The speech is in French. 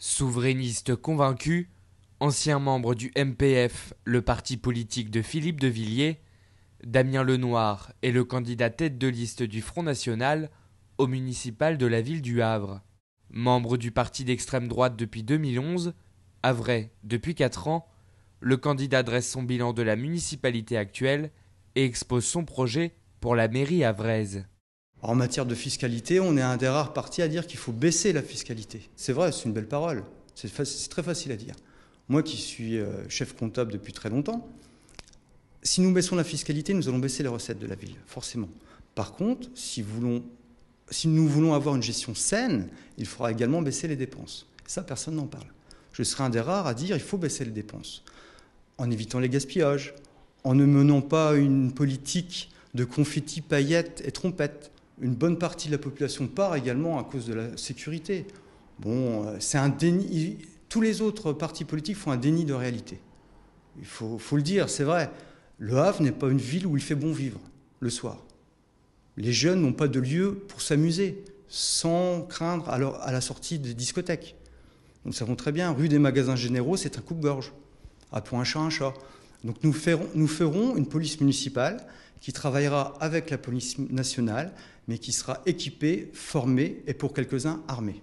Souverainiste convaincu, ancien membre du MPF, le parti politique de Philippe de Villiers, Damien Lenoir est le candidat tête de liste du Front National au municipal de la ville du Havre. Membre du parti d'extrême droite depuis 2011, vrai, depuis quatre ans, le candidat dresse son bilan de la municipalité actuelle et expose son projet pour la mairie havraise. En matière de fiscalité, on est un des rares partis à dire qu'il faut baisser la fiscalité. C'est vrai, c'est une belle parole. C'est très facile à dire. Moi qui suis euh, chef comptable depuis très longtemps, si nous baissons la fiscalité, nous allons baisser les recettes de la ville, forcément. Par contre, si, nous voulons avoir une gestion saine, il faudra également baisser les dépenses. Ça, personne n'en parle. Je serai un des rares à dire qu'il faut baisser les dépenses, en évitant les gaspillages, en ne menant pas une politique de confetti, paillettes et trompettes une bonne partie de la population part également à cause de la sécurité. Bon, euh, c'est un déni. Tous les autres partis politiques font un déni de réalité. Il faut, le dire, c'est vrai. Le Havre n'est pas une ville où il fait bon vivre le soir. Les jeunes n'ont pas de lieu pour s'amuser, sans craindre à, à, la sortie des discothèques. Nous savons très bien, rue des magasins généraux, c'est un coupe-gorge. Appelons un chat un chat. Donc nous ferons, nous ferons une police municipale qui travaillera avec la police nationale, mais qui sera équipé, formé et pour quelques-uns armé.